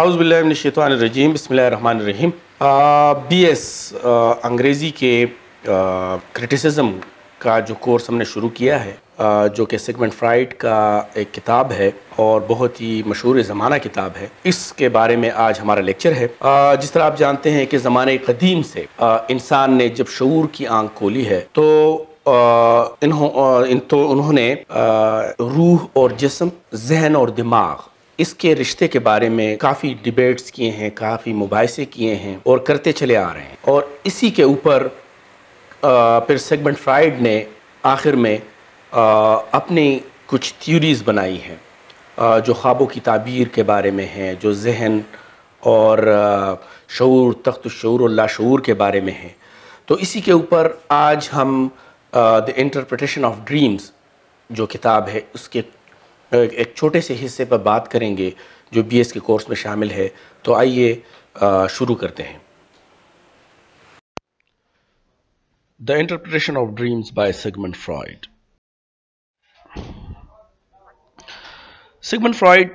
आउज़बिल्लिनशैतरजीम बसमीम B S अंग्रेज़ी के क्रिटिसिज्म का जो कोर्स हमने शुरू किया है आ, जो कि सेगमेंट फ्राइड का एक किताब है और बहुत ही मशहूर ज़माना किताब है इसके बारे में आज हमारा लेक्चर है आ, जिस तरह आप जानते हैं कि ज़माने कदीम से इंसान ने जब शूर की आंख खोली है तो इन्हों इन तो उन्होंने रूह और जिसम जहन और दिमाग इसके रिश्ते के बारे में काफ़ी डिबेट्स किए हैं काफ़ी मुबासे किए हैं और करते चले आ रहे हैं और इसी के ऊपर फिर सेगमेंट फ्राइड ने आखिर में आ, अपनी कुछ थ्यूरीज़ बनाई हैं जो ख्वाबों की ताबीर के बारे में हैं जो जहन और शूर तख्त शूर और लाशूर के बारे में है तो इसी के ऊपर आज हम द इंटरप्रटेशन ऑफ ड्रीम्स जो किताब है उसके एक छोटे से हिस्से पर बात करेंगे जो बी के कोर्स में शामिल है तो आइए शुरू करते हैं the interpretation of dreams by Sigmund Freud Sigmund Freud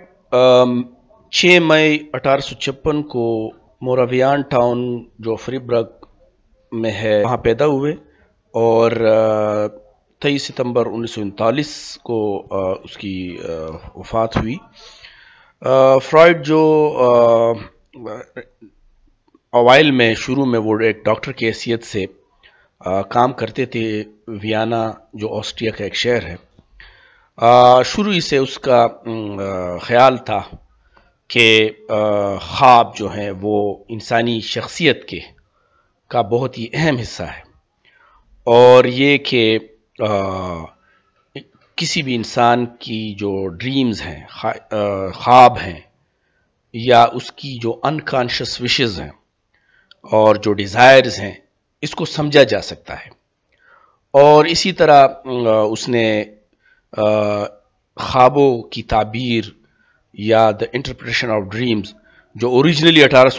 छः मई अठारह को मोरावियान टाउन जो फ्रीब्रग में है वहाँ पैदा हुए और तेईस सितंबर उन्नीस को उसकी वफात हुई फ्रॉड जो अवाइल में शुरू में वो एक डॉक्टर की हैसियत से आ, काम करते थे वियाना जो ऑस्ट्रिया का एक शहर है शुरू ही से उसका आ, ख्याल था कि ख्वाब जो हैं वो इंसानी शख्सियत के का बहुत ही अहम हिस्सा है और ये कि किसी भी इंसान की जो ड्रीम्स हैं ख्वाब हैं या उसकी जो अनकॉन्शियस विशेज हैं और जो डिज़ायर्स हैं इसको समझा जा सकता है और इसी तरह उसने ख्वाबों की ताबीर या द इंटरप्रटेशन ऑफ ड्रीम्स जो ओरिजिनली अठारह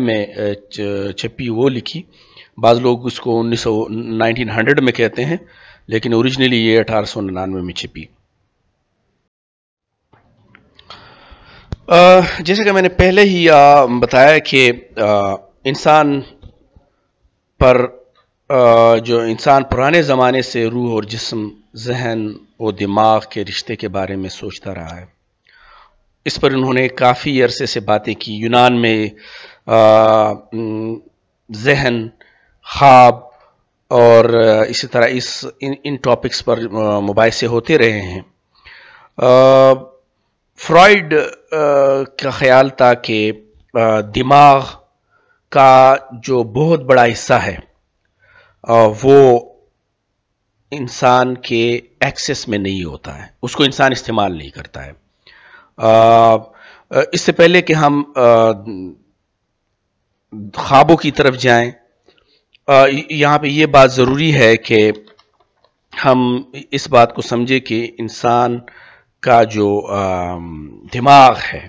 में छपी वो लिखी बाज़ लोग उसको उन्नीस सौ नाइनटीन हंड्रेड में कहते हैं लेकिन ओरिजिनली ये अठारह में छिपी जैसे कि मैंने पहले ही आ, बताया कि इंसान पर आ, जो इंसान पुराने ज़माने से रूह और जिस्म जहन और दिमाग के रिश्ते के बारे में सोचता रहा है इस पर उन्होंने काफ़ी अरसे से बातें की यूनान में जहन ख्वाब और इसी तरह इस इन इन टॉपिक्स पर मुबासे होते रहे हैं फ्रॉइड का ख्याल था कि दिमाग का जो बहुत बड़ा हिस्सा है वो इंसान के एक्सेस में नहीं होता है उसको इंसान इस्तेमाल नहीं करता है इससे पहले कि हम ख्वाबों की तरफ जाएं यहाँ पे ये बात ज़रूरी है कि हम इस बात को समझे कि इंसान का जो दिमाग है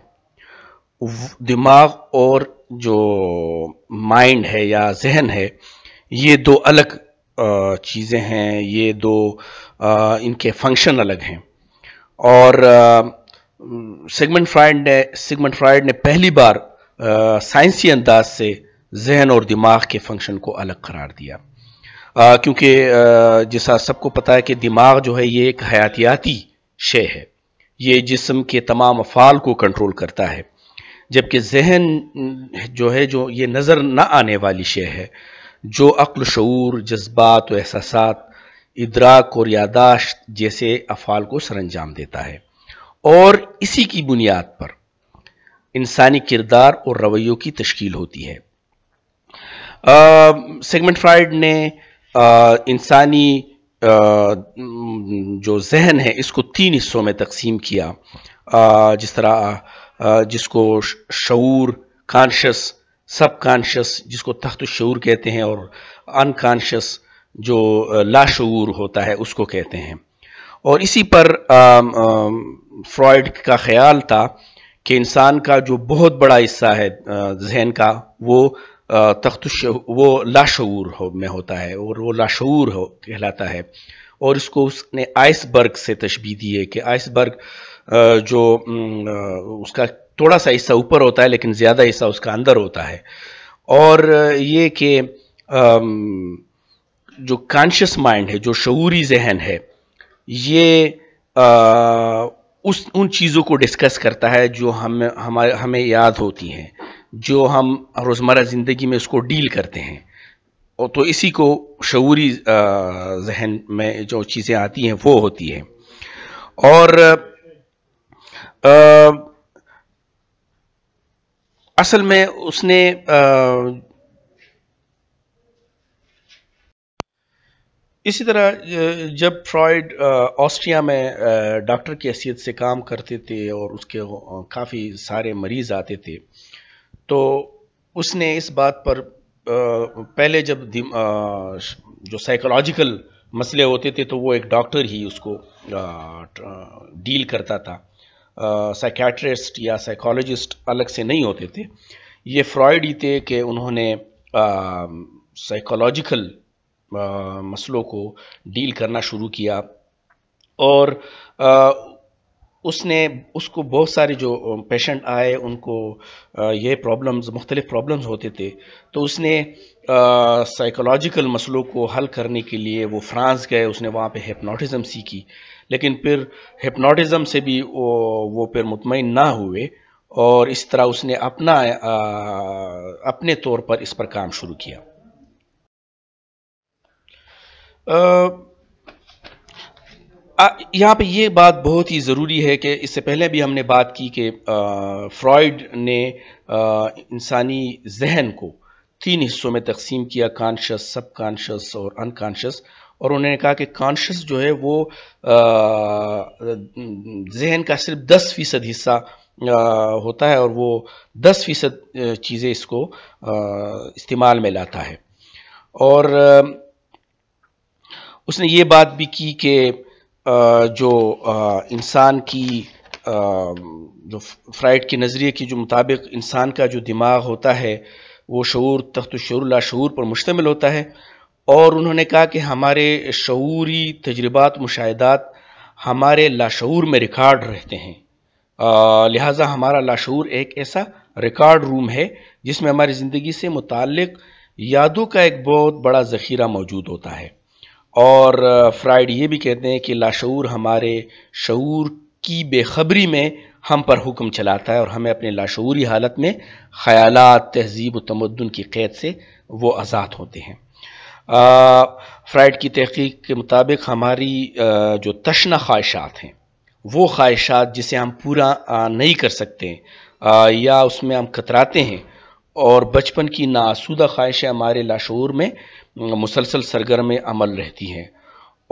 दिमाग और जो माइंड है या जहन है ये दो अलग चीज़ें हैं ये दो इनके फंक्शन अलग हैं और सिगमंड फ्राइड ने सिगमंड फ्राइड ने पहली बार साइंसी अंदाज से जहन और दिमाग के फंक्शन को अलग करार दिया क्योंकि जैसा सबको पता है कि दिमाग जो है ये एक हयातियाती शे है ये जिसम के तमाम अफ़ाल को कंट्रोल करता है जबकि जहन जो है जो ये नज़र ना आने वाली शे है जो अक्ल शूर जज्बात व एहसास इदराक और यादाश्त जैसे अफ़ाल को सर अंजाम देता है और इसी की बुनियाद पर इंसानी किरदार और रवैयों की तश्कील होती है सेगमेंट फ्राइड ने इंसानी जो जहन है इसको तीन हिस्सों में तकसीम किया आ, जिस तरह आ, जिसको शूर कॉन्शस सब कॉन्शस जिसको तख्त शूर कहते हैं और अनकॉन्शस जो लाशूर होता है उसको कहते हैं और इसी पर फ्रॉयड का ख्याल था कि इंसान का जो बहुत बड़ा हिस्सा है जहन का वो तख्त वो लाशूर हो में होता है और वो लाशूर हो कहलाता है और इसको उसने आइसबर्ग से तशबी दी है कि आइसबर्ग जो उसका थोड़ा सा हिस्सा ऊपर होता है लेकिन ज़्यादा हिस्सा उसका अंदर होता है और ये कि जो कॉन्शियस माइंड है जो शूरी जहन है ये आ, उस उन चीज़ों को डिस्कस करता है जो हम हमारे हमें याद होती हैं जो हम रोज़मर्रा ज़िंदगी में उसको डील करते हैं और तो इसी को शूरी जहन में जो चीज़ें आती हैं वो होती है और आ, असल में उसने आ, इसी तरह जब फ्रॉयड ऑस्ट्रिया में डॉक्टर की हैसियत से काम करते थे और उसके काफ़ी सारे मरीज़ आते थे तो उसने इस बात पर पहले जब जो साइकोलॉजिकल मसले होते थे तो वो एक डॉक्टर ही उसको डील करता था साइकेट्रिस्ट या साइकोलॉजिस्ट अलग से नहीं होते थे ये फ्रॉयड ही थे कि उन्होंने साइकोलॉजिकल मसलों को डील करना शुरू किया और उसने उसको बहुत सारे जो पेशेंट आए उनको ये प्रॉब्लम्स मुख्तलिफ़ प्रॉब्लम्स होते थे तो उसने साइकोलॉजिकल मसलों को हल करने के लिए वो फ्रांस गए उसने वहाँ पे हिप्नोटिज्म सीखी लेकिन फिर हिप्नोटिज्म से भी वो वो फिर मुतमिन ना हुए और इस तरह उसने अपना आ, अपने तौर पर इस पर काम शुरू किया आ, यहाँ पे ये बात बहुत ही ज़रूरी है कि इससे पहले भी हमने बात की कि फ्रॉयड ने इंसानी जहन को तीन हिस्सों में तकसीम किया कॉन्शस सब कॉन्शस और अनकॉन्शस और उन्होंने कहा कि कॉन्शस जो है वो जहन का सिर्फ दस फीसद हिस्सा होता है और वो दस फीसद चीज़ें इसको इस्तेमाल में लाता है और उसने ये बात भी की कि जो इंसान की जो फ्राइड के नज़रिए की जो मुताबिक इंसान का जो दिमाग होता है वो शूर तख्त शूर पर मुश्तमिल होता है और उन्होंने कहा कि हमारे शूरी तजर्बात मुशाहदात हमारे लाशूर में रिकॉर्ड रहते हैं लिहाजा हमारा लाशूर एक ऐसा रिकॉर्ड रूम है जिसमें हमारी ज़िंदगी से मुतक़ यादों का एक बहुत बड़ा ज़ख़ीरा मौजूद होता है और फ्राइड ये भी कहते हैं कि लाशूर हमारे शूर की बेखबरी में हम पर हुक्म चलाता है और हमें अपने लाशूरी हालत में ख्याल तहजीब व तमदन की कैद से वो आज़ाद होते हैं फ्राइड की तहकीक के मुताबिक हमारी जो तशना ख्वाहिशात हैं वो ख्वाहिशात जिसे हम पूरा नहीं कर सकते हैं या उसमें हम कतराते हैं और बचपन की नासूदा ख्वाहिशें हमारे लाशूर में मुसलसल सरगर्म अमल रहती हैं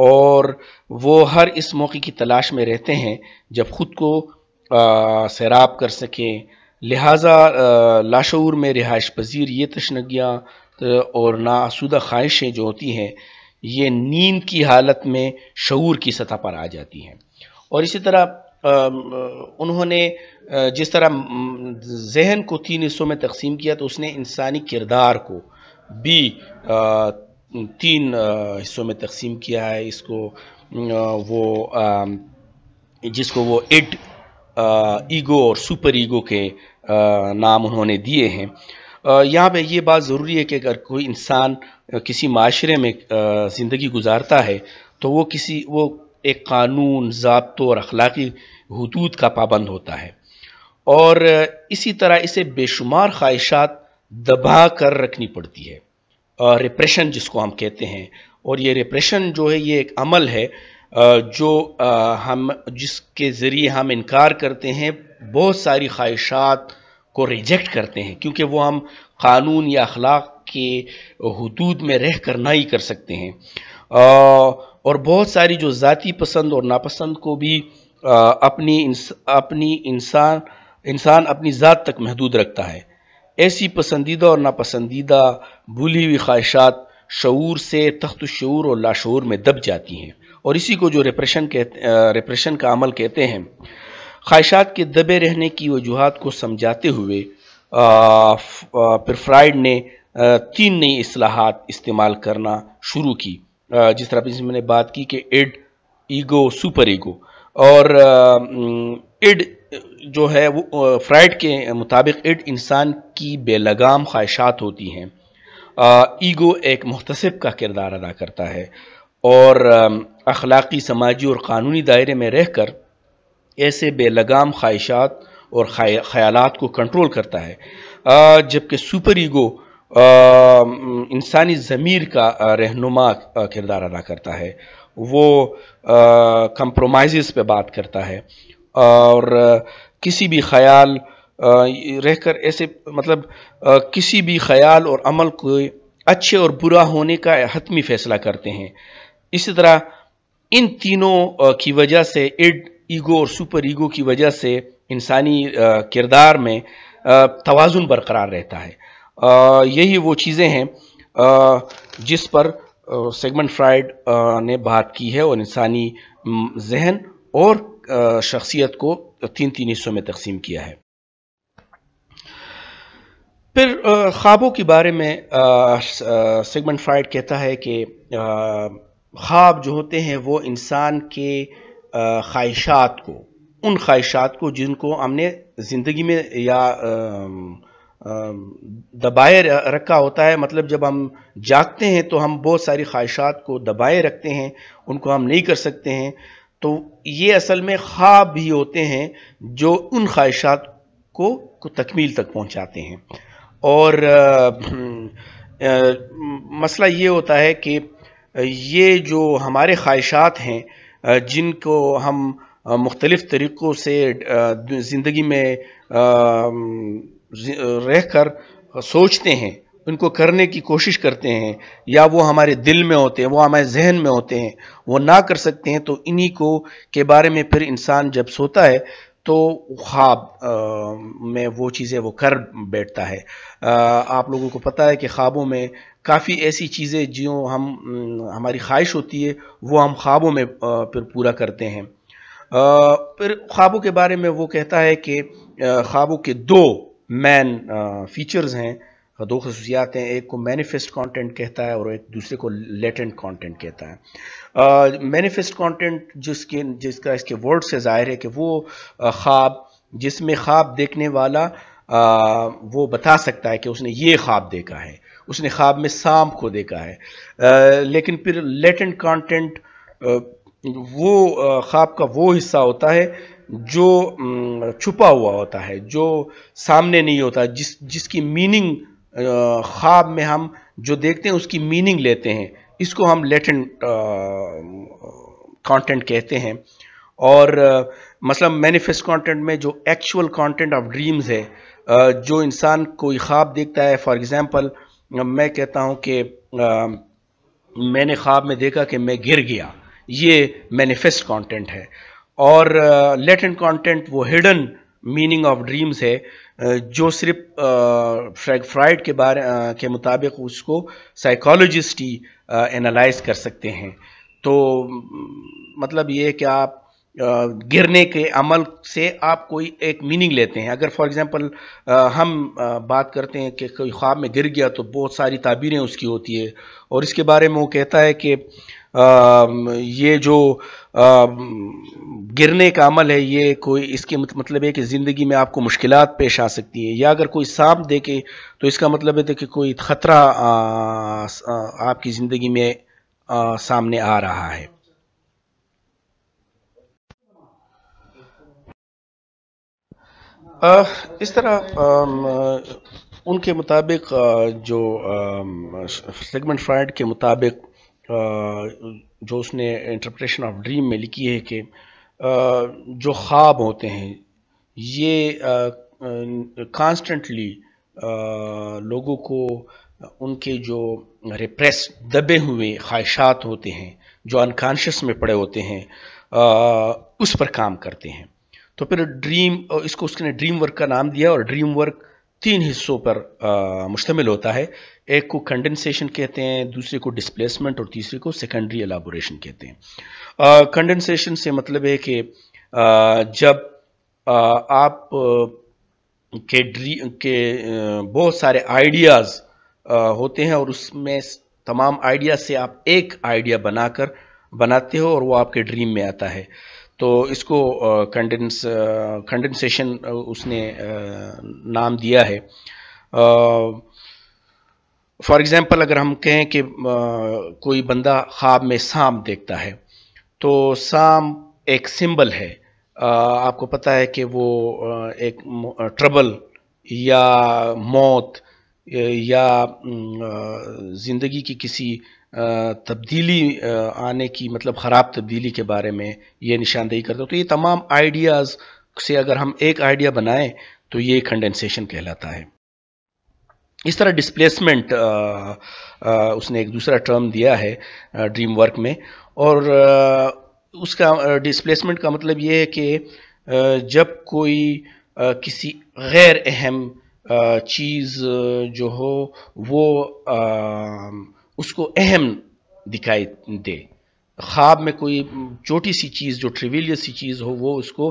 और वो हर इस मौके की तलाश में रहते हैं जब ख़ुद को सैराब कर सकें लिहाजा लाशूर में रिहाइश पजीर ये तशनगियाँ तो और नासुदा ख्वाहिशें जो होती हैं ये नींद की हालत में शूर की सतह पर आ जाती हैं और इसी तरह उन्होंने जिस तरह जहन को तीन हिस्सों में तकसीम किया तो उसने इंसानी किरदार को बी तीन हिस्सों में तकसीम किया है इसको वो जिसको वो इड ईगो और सुपर ईगो के नाम उन्होंने दिए हैं यहाँ पे ये बात ज़रूरी है कि अगर कोई इंसान किसी माशरे में ज़िंदगी गुजारता है तो वो किसी वो एक कानून जबतों और अखलाकी हदूद का पाबंद होता है और इसी तरह इसे बेशुमार ख्वाहिशात दबा कर रखनी पड़ती है रिप्रेशन जिसको हम कहते हैं और ये रिप्रेशन जो है ये एक अमल है जो हम जिसके ज़रिए हम इनकार करते हैं बहुत सारी ख्वाहिशात को रिजेक्ट करते हैं क्योंकि वो हम कानून या अखलाक के हदूद में रह कर ना ही कर सकते हैं और बहुत सारी जो ज़ाती पसंद और नापसंद को भी अपनी इंस, अपनी इंसान इंसान अपनी ज़ात तक महदूद रखता है ऐसी पसंदीदा और नापसंदीदा भूली हुई ख्वाहिशात शूर से तख्त शूर और लाशूर में दब जाती हैं और इसी को जो रिप्रेशन कहते रिप्रेशन का अमल कहते हैं ख्वाहिशात के दबे रहने की वजूहत को समझाते हुए फिर फ्राइड ने आ, तीन नई असलाहत इस्तेमाल करना शुरू की जिस तरह से मैंने बात की कि एड ईगो सुपर ईगो और एड जो है वो फ्राइड के मुताबिक इट इंसान की बेलगाम ख्वाहिशात होती हैं ईगो एक महतसब का किरदार अदा करता है और अखलाक़ी समाजी और कानूनी दायरे में रह कर ऐसे बेलगाम ख्वाहिशात और ख्याल को कंट्रोल करता है जबकि सुपर ईगो इंसानी ज़मीर का रहनुमा किरदार अदा करता है वो कंप्रोमाइज़ पे बात करता है और किसी भी ख्याल रहकर ऐसे मतलब किसी भी ख्याल और अमल को अच्छे और बुरा होने का हतमी फैसला करते हैं इसी तरह इन तीनों की वजह से इड ईगो और सुपर ईगो की वजह से इंसानी किरदार में तोज़ुन बरकरार रहता है यही वो चीज़ें हैं जिस पर सेगमेंट फ्राइड ने बात की है और इंसानी जहन और शख्सियत को तीन तीन हिस्सों में तकसीम किया है फिर ख्वाबों के बारे में सेगमेंट फ्राइड कहता है कि ख्वाब जो होते हैं वो इंसान के ख्वाहिशात को उन ख्वाहिशात को जिनको हमने ज़िंदगी में या दबाए रखा होता है मतलब जब हम जागते हैं तो हम बहुत सारी ख्वाहिशात को दबाए रखते हैं उनको हम नहीं कर सकते हैं तो ये असल में ख्वाब भी होते हैं जो उन ख्वाहिशात को, तकमील तक पहुंचाते हैं और आ, आ, मसला ये होता है कि ये जो हमारे ख्वाहिशात हैं जिनको हम मुख्तलिफ़ तरीक़ों से ज़िंदगी में रह कर सोचते हैं उनको करने की कोशिश करते हैं या वो हमारे दिल में होते हैं वो हमारे जहन में होते हैं वो ना कर सकते हैं तो इन्हीं को के बारे में फिर इंसान जब सोता है तो ख्वाब में वो चीज़ें वो कर बैठता है आ, आप लोगों को पता है कि ख्वाबों में काफ़ी ऐसी चीज़ें जो हम हमारी ख्वाहिश होती है वो हम ख्वाबों में फिर पूरा करते हैं फिर ख्वाबों के बारे में वो कहता है कि ख्वाबों के दो मैन फीचर्स हैं दो खसूसियात हैं एक को मैनिफेस्ट कंटेंट कहता है और एक दूसरे को लेटेंट कंटेंट कहता है मैनिफेस्ट कंटेंट जिसके जिसका इसके वर्ड से जाहिर है कि वो ख्वाब जिसमें ख्वाब देखने वाला आ, वो बता सकता है कि उसने ये ख्वाब देखा है उसने ख्वाब में सांप को देखा है आ, लेकिन फिर लेटेंट कंटेंट वो ख्वाब का वो हिस्सा होता है जो छुपा हुआ होता है जो सामने नहीं होता जिस जिसकी मीनिंग ख्वाब में हम जो देखते हैं उसकी मीनिंग लेते हैं इसको हम लेटेंट कंटेंट कहते हैं और मतलब मैनिफेस्ट कंटेंट में जो एक्चुअल कंटेंट ऑफ ड्रीम्स है जो इंसान कोई ख्वाब देखता है फॉर एग्ज़ाम्पल मैं कहता हूँ कि मैंने ख्वाब में देखा कि मैं गिर गया ये मैनिफेस्ट कंटेंट है और लेटेंट कंटेंट वो हिडन मीनिंग ऑफ ड्रीम्स है जो सिर्फ फ्रैग फ्राइड के बारे के मुताबिक उसको साइकोलॉजिस्ट ही एनालाइज कर सकते हैं तो मतलब ये कि आप गिरने के अमल से आप कोई एक मीनिंग लेते हैं अगर फॉर एग्जांपल हम बात करते हैं कि कोई ख्वाब में गिर गया तो बहुत सारी ताबीरें उसकी होती है और इसके बारे में वो कहता है कि ये जो गिरने का अमल है ये कोई इसके मतलब है कि ज़िंदगी में आपको मुश्किल पेश आ सकती हैं या अगर कोई सांप देखे तो इसका मतलब है कि कोई ख़तरा आपकी ज़िंदगी में आ, सामने आ रहा है आ, इस तरह आ, उनके मुताबिक जो सेगमेंट फ्राइड के मुताबिक जो उसने इंटरप्रटेशन ऑफ ड्रीम में लिखी है कि जो ख्वाब होते हैं ये कांस्टेंटली लोगों को उनके जो रिप्रेस दबे हुए ख्वाहिशात होते हैं जो अनकॉन्शियस में पड़े होते हैं आ, उस पर काम करते हैं तो फिर ड्रीम इसको उसने ड्रीम वर्क का नाम दिया और ड्रीम वर्क तीन हिस्सों पर मुश्तमिल होता है एक को कंडेंसेशन कहते हैं दूसरे को डिस्प्लेसमेंट और तीसरे को सेकेंडरी एलाबोरेशन कहते हैं कंडेंसेशन से मतलब है कि जब आ, आप के ड्री के बहुत सारे आइडियाज़ होते हैं और उसमें तमाम आइडिया से आप एक आइडिया बनाकर बनाते हो और वो आपके ड्रीम में आता है तो इसको कंडेंस कंडेंसेशन उसने नाम दिया है फॉर एग्ज़ाम्पल अगर हम कहें कि कोई बंदा ख्वाब में सांप देखता है तो सांप एक सिंबल है आपको पता है कि वो एक ट्रबल या मौत या ज़िंदगी की किसी तब्दीली आने की मतलब ख़राब तब्दीली के बारे में ये निशानदेही करते हो तो ये तमाम आइडियाज़ से अगर हम एक आइडिया बनाएं तो ये कंडेंसेशन कहलाता है इस तरह डिस्प्लेसमेंट उसने एक दूसरा टर्म दिया है ड्रीम वर्क में और आ, उसका डिस्प्लेसमेंट का मतलब ये है कि जब कोई आ, किसी गैर अहम चीज़ जो हो वो आ, उसको अहम दिखाई दे ख्वाब में कोई छोटी सी चीज़ जो ट्रिविलियस सी चीज़ हो वो उसको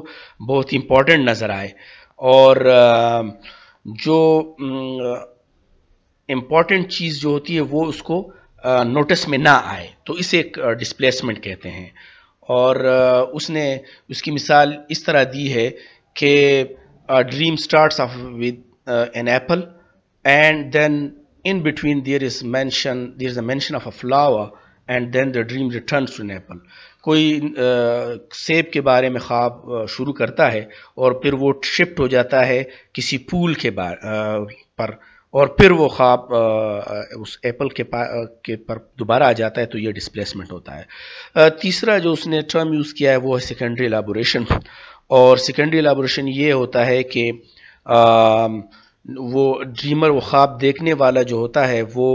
बहुत इम्पॉर्टेंट नज़र आए और जो इम्पॉर्टेंट चीज़ जो होती है वो उसको नोटिस में ना आए तो इसे एक डिस्प्लेसमेंट कहते हैं और उसने उसकी मिसाल इस तरह दी है कि dream starts off with an apple and then in between there is mention there is a mention of a flower and then the dream returns to Nepal. कोई सेब के बारे में ख्वाब शुरू करता है और फिर वो शिफ्ट हो जाता है किसी पूल के बार पर और फिर वो ख्वाब उस एप्पल के पा के पर दोबारा आ जाता है तो ये डिस्प्लेसमेंट होता है तीसरा जो उसने टर्म यूज़ किया है वो है सेकेंडरी एलाबोरेशन और सेकेंडरी एलाबोरेशन ये होता है कि आ, वो ड्रीमर वो ख्वाब देखने वाला जो होता है वो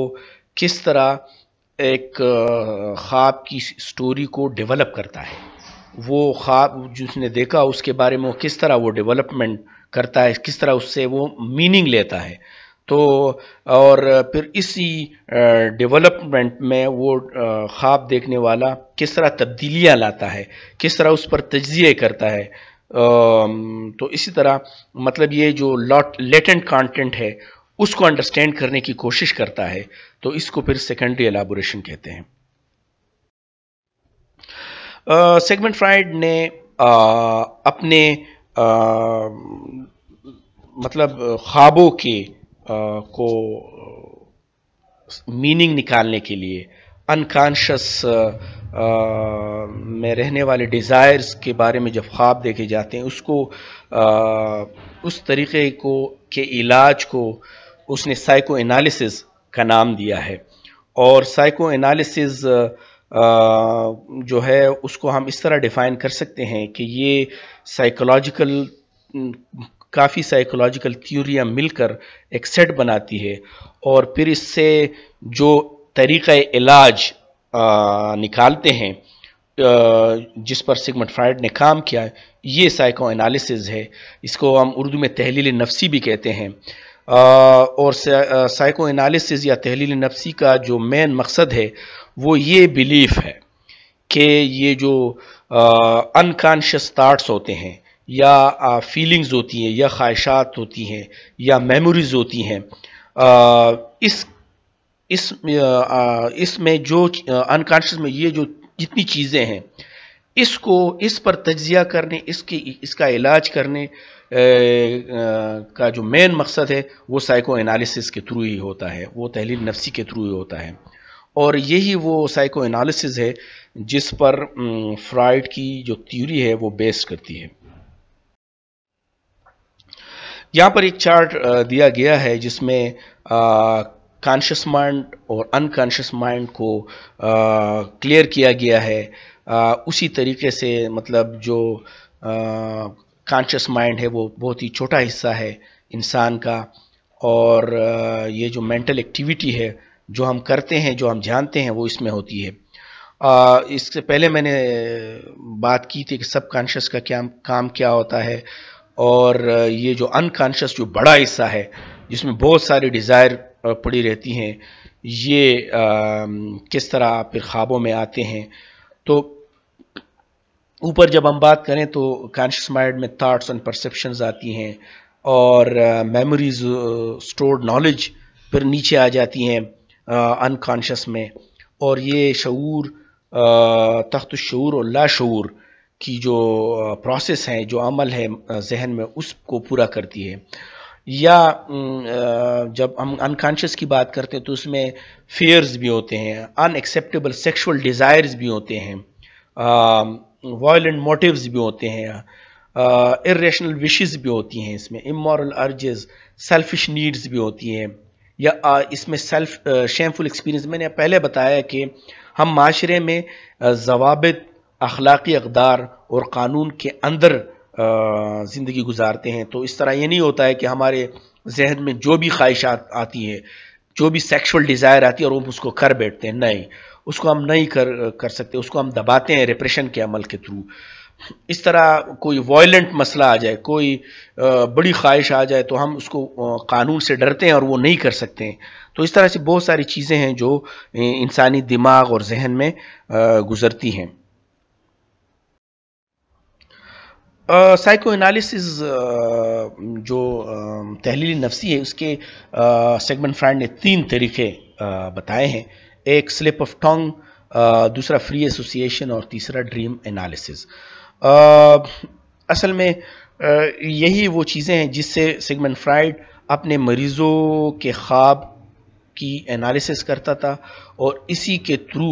किस तरह एक ख्वाब की स्टोरी को डेवलप करता है वो ख्वाब जिसने देखा उसके बारे में वो किस तरह वो डेवलपमेंट करता है किस तरह उससे वो मीनिंग लेता है तो और फिर इसी डेवलपमेंट में वो ख्वाब देखने वाला किस तरह तब्दीलियाँ लाता है किस तरह उस पर तजिए करता है तो इसी तरह मतलब ये जो लॉट लेटेंट कंटेंट है उसको अंडरस्टैंड करने की कोशिश करता है तो इसको फिर सेकेंडरी एलाबोरेशन कहते हैं सेगमेंट uh, फ्राइड ने uh, अपने uh, मतलब ख्वाबों के uh, को मीनिंग निकालने के लिए अनकॉन्शस uh, में रहने वाले डिज़ायर्स के बारे में जब ख्वाब देखे जाते हैं उसको आ, उस तरीक़े को के इलाज को उसने साइको एनालिसिस का नाम दिया है और साइको एनालिसिस जो है उसको हम इस तरह डिफ़ाइन कर सकते हैं कि ये साइकोलॉजिकल काफ़ी साइकोलॉजिकल थ्योरियाँ मिलकर एक सेट बनाती है और फिर इससे जो तरीक़ इलाज निकालते हैं जिस पर सिगमंड फ्राइड ने काम किया ये साइको एनालिसिस है इसको हम उर्दू में तहलील नफसी भी कहते हैं और साइको एनालिसिस या तहलील नफसी का जो मेन मकसद है वो ये बिलीफ है कि ये जो अनकॉन्शियस थाट्स होते हैं या फीलिंग्स होती हैं या ख्वाहिशात होती हैं या मेमोरीज़ होती हैं इस इस इसमें जो अनकॉन्शियस में ये जो जितनी चीज़ें हैं इसको इस पर तजिया करने इसकी इसका इलाज करने ए, का जो मेन मकसद है वो साइको एनालिसिस के थ्रू ही होता है वो तहलील नफसी के थ्रू ही होता है और यही वो साइको एनालिसिस है जिस पर फ्राइड की जो थ्योरी है वो बेस्ड करती है यहाँ पर एक चार्ट दिया गया है जिसमें कॉन्शियस माइंड और अनकॉन्शियस माइंड को क्लियर किया गया है आ, उसी तरीके से मतलब जो कॉन्शियस माइंड है वो बहुत ही छोटा हिस्सा है इंसान का और आ, ये जो मेंटल एक्टिविटी है जो हम करते हैं जो हम जानते हैं वो इसमें होती है आ, इससे पहले मैंने बात की थी कि सब कॉन्शियस का क्या काम क्या होता है और ये जो अनकॉन्शियस जो बड़ा हिस्सा है जिसमें बहुत सारे डिज़ायर पड़ी रहती हैं ये आ, किस तरह फिर ख्वाबों में आते हैं तो ऊपर जब हम बात करें तो कॉन्शियस माइंड में थाट्स एंड परसेप्शन आती हैं और मेमोरीज स्टोर्ड नॉलेज फिर नीचे आ जाती हैं अनकॉन्शियस में और ये शूर तख्त शूर और लाशूर की जो प्रोसेस हैं जो अमल है जहन में उसको पूरा करती है या जब हम अनकॉन्शियस की बात करते हैं तो उसमें फेयर्स भी होते हैं अनएक्सेप्टेबल सेक्सुअल डिज़ायर्स भी होते हैं वायलेंट मोटिव्स भी होते हैं इेशनल विशेज़ भी होती हैं इसमें इमोरल अर्जेस सेल्फिश नीड्स भी होती हैं या uh, इसमें सेल्फ शेमफुल एक्सपीरियंस मैंने पहले बताया कि हम माशरे में जवाब अखलाकी अकदार और क़ानून के अंदर ज़िंदगी गुजारते हैं तो इस तरह ये नहीं होता है कि हमारे जहन में जो भी ख्वाहिश आती है जो भी सेक्सुअल डिज़ायर आती है और हम उसको कर बैठते हैं नहीं उसको हम नहीं कर कर सकते उसको हम दबाते हैं रिप्रेशन के अमल के थ्रू इस तरह कोई वॉयलेंट मसला आ जाए कोई बड़ी ख्वाहिश आ जाए तो हम उसको कानून से डरते हैं और वो नहीं कर सकते हैं तो इस तरह से बहुत सारी चीज़ें हैं जो इंसानी दिमाग और जहन में गुज़रती हैं साइको एनालिसिस जो uh, तहलीली नफसी है उसके सेगमेंट uh, फ्राइड ने तीन तरीके uh, बताए हैं एक स्लिप ऑफ टोंग दूसरा फ्री एसोसिएशन और तीसरा ड्रीम एनालिसिस असल में यही वो चीज़ें हैं जिससे सेगमेंट फ्राइड अपने मरीज़ों के ख्वाब की एनालिसिस करता था और इसी के थ्रू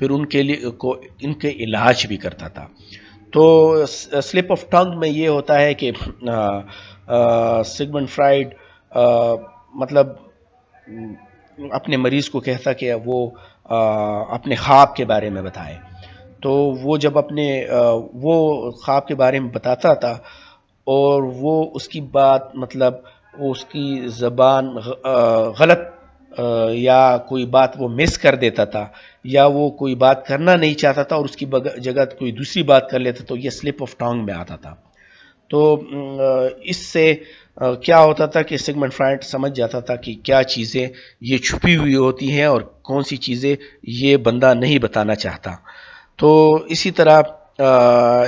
फिर उनके लिए को इनके इलाज भी करता था तो स्लिप ऑफ टंग में ये होता है कि सिगमंड फ्राइड मतलब अपने मरीज को कहता कि वो आ, अपने ख्वाब के बारे में बताए तो वो जब अपने आ, वो ख्वाब के बारे में बताता था और वो उसकी बात मतलब वो उसकी ज़बान गलत या कोई बात वो मिस कर देता था या वो कोई बात करना नहीं चाहता था और उसकी जगह कोई दूसरी बात कर लेता तो ये स्लिप ऑफ टांग में आता था तो इससे क्या होता था कि सिगमेंट फ्राइट समझ जाता था कि क्या चीज़ें ये छुपी हुई होती हैं और कौन सी चीज़ें ये बंदा नहीं बताना चाहता तो इसी तरह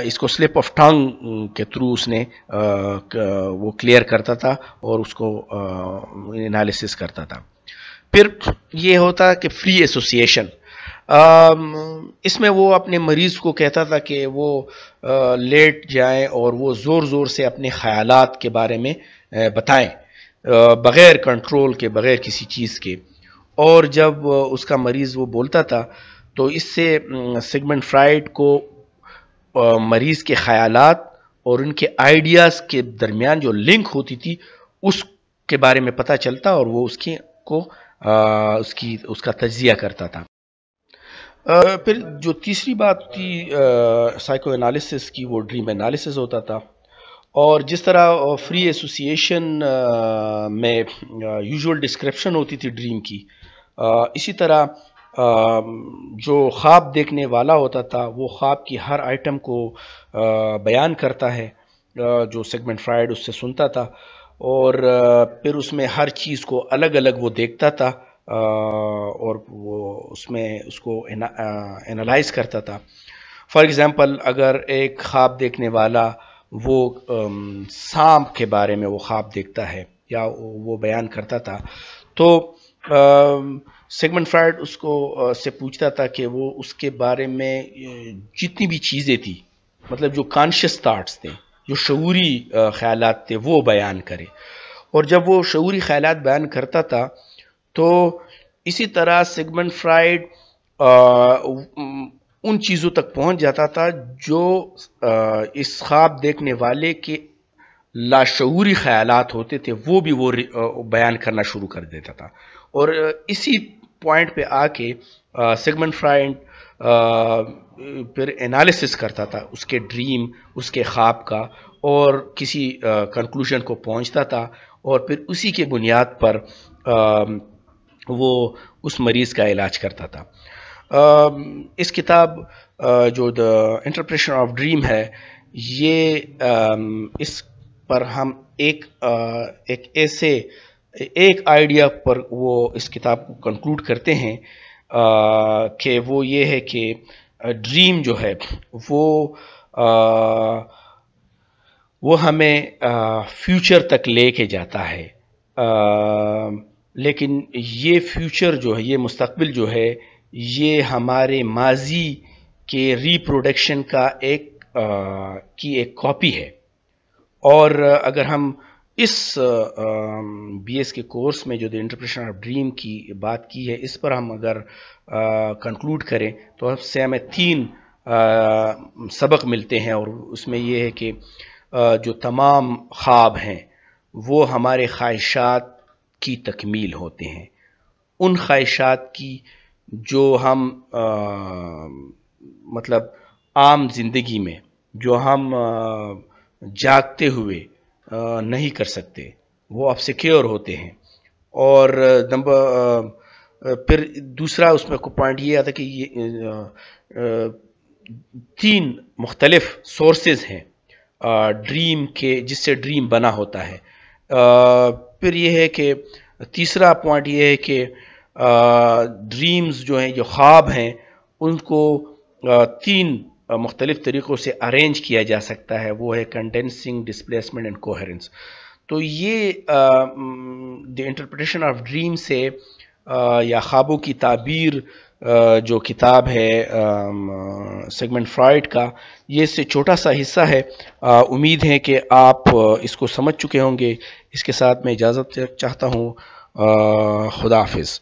इसको स्लिप ऑफ टांग के थ्रू उसने वो क्लियर करता था और उसको एनालिसिस करता था फिर ये होता कि फ्री एसोसिएशन Um, इसमें वो अपने मरीज़ को कहता था कि वो लेट जाएं और वो ज़ोर ज़ोर से अपने ख़्यालात के बारे में बताएं बग़ैर कंट्रोल के बग़ैर किसी चीज़ के और जब उसका मरीज़ वो बोलता था तो इससे सिगमेंट फ्राइड को मरीज़ के ख़्यालात और उनके आइडियाज़ के दरमियान जो लिंक होती थी उसके बारे में पता चलता और वो उसकी को आ, उसकी उसका तजिया करता था फिर जो तीसरी बात थी साइको एनालिसिस की वो ड्रीम एनालिसिस होता था और जिस तरह फ्री एसोसिएशन में यूजुअल डिस्क्रिप्शन होती थी ड्रीम की आ, इसी तरह आ, जो ख्वाब देखने वाला होता था वो ख्वाब की हर आइटम को आ, बयान करता है जो सेगमेंट फ्राइड उससे सुनता था और फिर उसमें हर चीज़ को अलग अलग वो देखता था और वो उसमें उसको एनालाइज करता था फॉर एग्ज़ाम्पल अगर एक ख्वाब देखने वाला वो सांप के बारे में वो ख्वाब देखता है या वो बयान करता था तो सेगमेंट फ्राइड उसको आ, से पूछता था कि वो उसके बारे में जितनी भी चीज़ें थी मतलब जो कॉन्शियस थाट्स थे जो शूरी ख्याल थे वो बयान करे और जब वो शूरी ख्याल बयान करता था तो इसी तरह सिगमंड फ्राइड उन चीज़ों तक पहुंच जाता था जो आ, इस ख्वाब देखने वाले के लाशूरी ख्यालात होते थे वो भी वो बयान करना शुरू कर देता था और इसी पॉइंट पे आके सिगमंड फ्राइड फिर एनालिसिस करता था उसके ड्रीम उसके ख्वाब का और किसी कंक्लूजन को पहुंचता था और फिर उसी के बुनियाद पर आ, वो उस मरीज़ का इलाज करता था इस किताब जो द इंटरप्रेशन ऑफ ड्रीम है ये इस पर हम एक एक ऐसे एक आइडिया पर वो इस किताब को कंक्लूड करते हैं कि वो ये है कि ड्रीम जो है वो आ, वो हमें फ्यूचर तक लेके जाता है आ, लेकिन ये फ्यूचर जो है ये मुस्तबिल जो है ये हमारे माजी के रिप्रोडक्शन का एक आ, की एक कॉपी है और अगर हम इस बीएस के कोर्स में जो द इंटरप्रिटेशन ऑफ ड्रीम की बात की है इस पर हम अगर कंक्लूड करें तो हमसे हमें तीन आ, सबक मिलते हैं और उसमें यह है कि आ, जो तमाम ख्वाब हैं वो हमारे ख्वाहिशात की तकमील होते हैं उन ख्वाहिशात की जो हम आ, मतलब आम ज़िंदगी में जो हम आ, जागते हुए आ, नहीं कर सकते वो अब सिक्योर होते हैं और नंबर फिर दूसरा उसमें को पॉइंट ये आता कि ये तीन मुख्तलफ सोर्सेज हैं ड्रीम के जिससे ड्रीम बना होता है फिर ये है कि तीसरा पॉइंट ये है कि ड्रीम्स जो हैं जो ख्वाब हैं उनको आ, तीन मुख्तलिफ तरीक़ों से अरेंज किया जा सकता है वो है कंडेंसिंग डिस्प्लेसमेंट एंड कोहरेंस तो ये द इंटरप्रटेशन ऑफ ड्रीम से आ, या ख्वाबों की ताबीर जो किताब है सेगमेंट फ्राइड का ये इससे छोटा सा हिस्सा है उम्मीद है कि आप इसको समझ चुके होंगे इसके साथ मैं इजाज़त चाहता हूँ खुदा हाफिज़